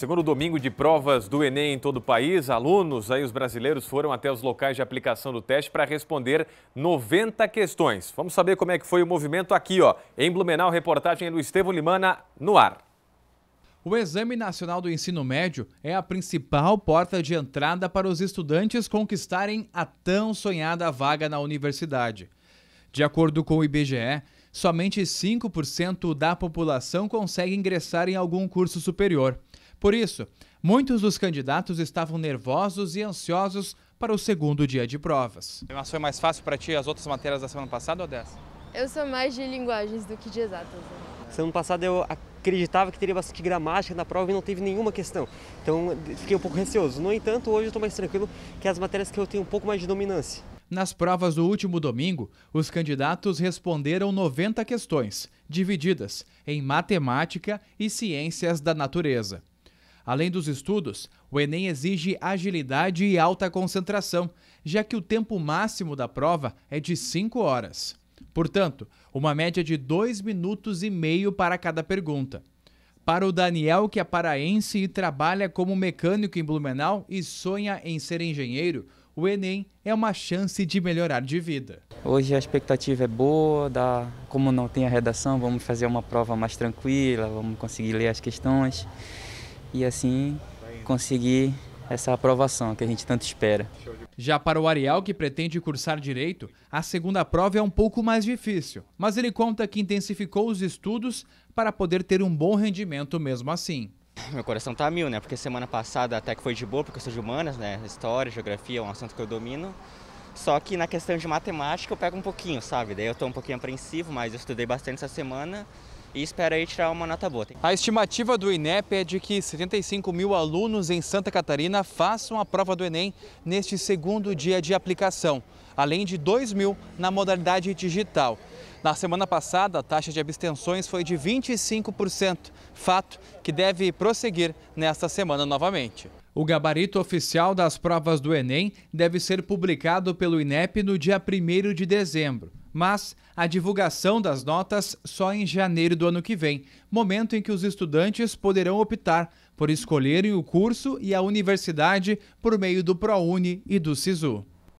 Segundo domingo de provas do Enem em todo o país, alunos aí os brasileiros foram até os locais de aplicação do teste para responder 90 questões. Vamos saber como é que foi o movimento aqui, ó, em Blumenau, reportagem do Estevão Limana no ar. O Exame Nacional do Ensino Médio é a principal porta de entrada para os estudantes conquistarem a tão sonhada vaga na universidade. De acordo com o IBGE, somente 5% da população consegue ingressar em algum curso superior. Por isso, muitos dos candidatos estavam nervosos e ansiosos para o segundo dia de provas. Mas foi mais fácil para ti as outras matérias da semana passada ou dessa? Eu sou mais de linguagens do que de exatas. Né? Semana passada eu acreditava que teria bastante gramática na prova e não teve nenhuma questão. Então fiquei um pouco receoso. No entanto, hoje eu estou mais tranquilo que as matérias que eu tenho um pouco mais de dominância. Nas provas do último domingo, os candidatos responderam 90 questões, divididas em matemática e ciências da natureza. Além dos estudos, o Enem exige agilidade e alta concentração, já que o tempo máximo da prova é de 5 horas. Portanto, uma média de 2 minutos e meio para cada pergunta. Para o Daniel, que é paraense e trabalha como mecânico em Blumenau e sonha em ser engenheiro, o Enem é uma chance de melhorar de vida. Hoje a expectativa é boa, dá, como não tem a redação, vamos fazer uma prova mais tranquila, vamos conseguir ler as questões e assim conseguir essa aprovação que a gente tanto espera. Já para o Ariel, que pretende cursar direito, a segunda prova é um pouco mais difícil, mas ele conta que intensificou os estudos para poder ter um bom rendimento mesmo assim. Meu coração tá a mil, né? Porque semana passada até que foi de boa, porque eu sou de humanas, né? História, geografia é um assunto que eu domino. Só que na questão de matemática eu pego um pouquinho, sabe? Daí eu tô um pouquinho apreensivo, mas eu estudei bastante essa semana e espero aí tirar uma nota boa. A estimativa do INEP é de que 75 mil alunos em Santa Catarina façam a prova do Enem neste segundo dia de aplicação, além de 2 mil na modalidade digital. Na semana passada, a taxa de abstenções foi de 25%, fato que deve prosseguir nesta semana novamente. O gabarito oficial das provas do Enem deve ser publicado pelo INEP no dia 1 de dezembro mas a divulgação das notas só em janeiro do ano que vem, momento em que os estudantes poderão optar por escolherem o curso e a universidade por meio do ProUni e do SISU.